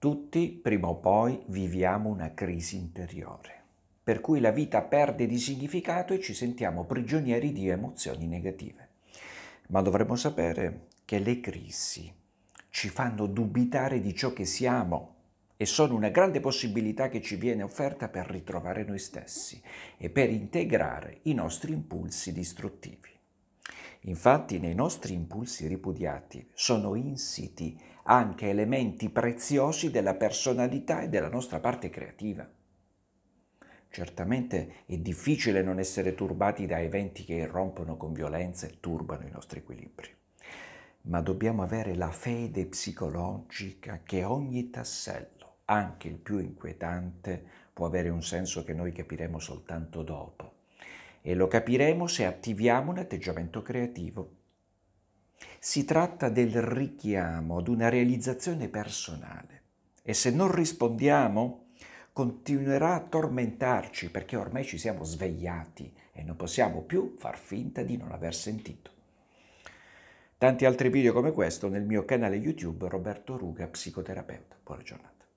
Tutti, prima o poi, viviamo una crisi interiore, per cui la vita perde di significato e ci sentiamo prigionieri di emozioni negative. Ma dovremmo sapere che le crisi ci fanno dubitare di ciò che siamo e sono una grande possibilità che ci viene offerta per ritrovare noi stessi e per integrare i nostri impulsi distruttivi. Infatti nei nostri impulsi ripudiati sono insiti anche elementi preziosi della personalità e della nostra parte creativa. Certamente è difficile non essere turbati da eventi che irrompono con violenza e turbano i nostri equilibri, ma dobbiamo avere la fede psicologica che ogni tassello, anche il più inquietante, può avere un senso che noi capiremo soltanto dopo e lo capiremo se attiviamo un atteggiamento creativo. Si tratta del richiamo ad una realizzazione personale e se non rispondiamo continuerà a tormentarci perché ormai ci siamo svegliati e non possiamo più far finta di non aver sentito. Tanti altri video come questo nel mio canale YouTube Roberto Ruga, psicoterapeuta. Buona giornata.